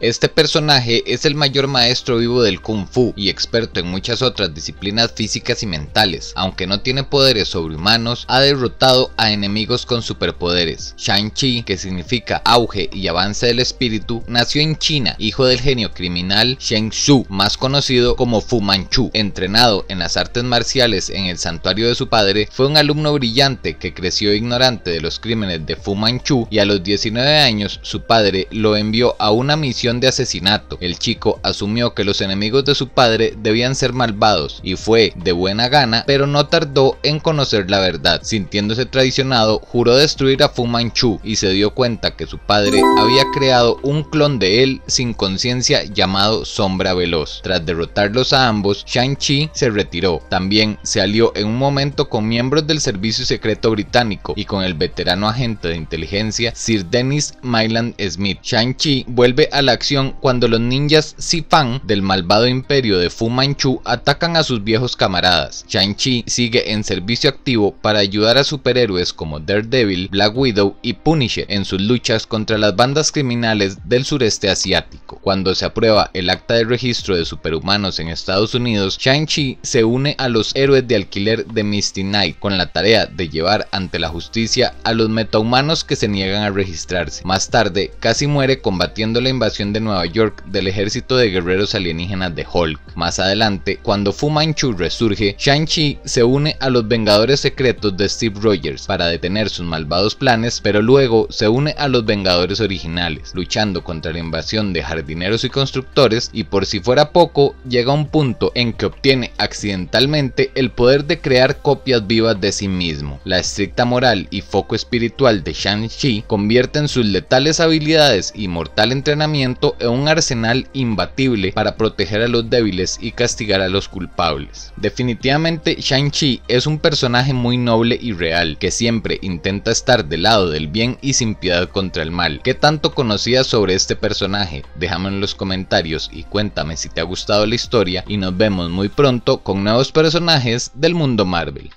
Este personaje es el mayor maestro vivo del Kung Fu y experto en muchas otras disciplinas físicas y mentales. Aunque no tiene poderes sobrehumanos, ha derrotado a enemigos con superpoderes. Shang-Chi, que significa auge y avance del espíritu, nació en China, hijo del genio criminal Sheng Shu, más conocido como Fu Manchu. Entrenado en las artes marciales en el santuario de su padre, fue un alumno brillante que creció ignorante de los crímenes de Fu Manchu y a los 19 años su padre lo envió a una misión de asesinato. El chico asumió que los enemigos de su padre debían ser malvados y fue de buena gana, pero no tardó en conocer la verdad. Sintiéndose traicionado, juró destruir a Fu Manchu y se dio cuenta que su padre había creado un clon de él sin conciencia llamado Sombra Veloz. Tras derrotarlos a ambos, Shang-Chi se retiró. También se alió en un momento con miembros del Servicio Secreto Británico y con el veterano agente de inteligencia Sir Dennis Myland Smith. Shang-Chi vuelve a la cuando los ninjas Sifan del malvado imperio de Fu Manchu atacan a sus viejos camaradas. Shang-Chi sigue en servicio activo para ayudar a superhéroes como Daredevil, Black Widow y Punisher en sus luchas contra las bandas criminales del sureste asiático. Cuando se aprueba el acta de registro de superhumanos en Estados Unidos, Shang-Chi se une a los héroes de alquiler de Misty Knight con la tarea de llevar ante la justicia a los metahumanos que se niegan a registrarse. Más tarde, casi muere combatiendo la invasión de Nueva York del ejército de guerreros alienígenas de Hulk. Más adelante, cuando Fu Manchu resurge, Shang-Chi se une a los Vengadores Secretos de Steve Rogers para detener sus malvados planes, pero luego se une a los Vengadores originales, luchando contra la invasión de jardineros y constructores y por si fuera poco, llega a un punto en que obtiene accidentalmente el poder de crear copias vivas de sí mismo. La estricta moral y foco espiritual de Shang-Chi convierten sus letales habilidades y mortal entrenamiento en un arsenal imbatible para proteger a los débiles y castigar a los culpables. Definitivamente, Shang-Chi es un personaje muy noble y real, que siempre intenta estar del lado del bien y sin piedad contra el mal. ¿Qué tanto conocías sobre este personaje? Déjame en los comentarios y cuéntame si te ha gustado la historia y nos vemos muy pronto con nuevos personajes del mundo Marvel.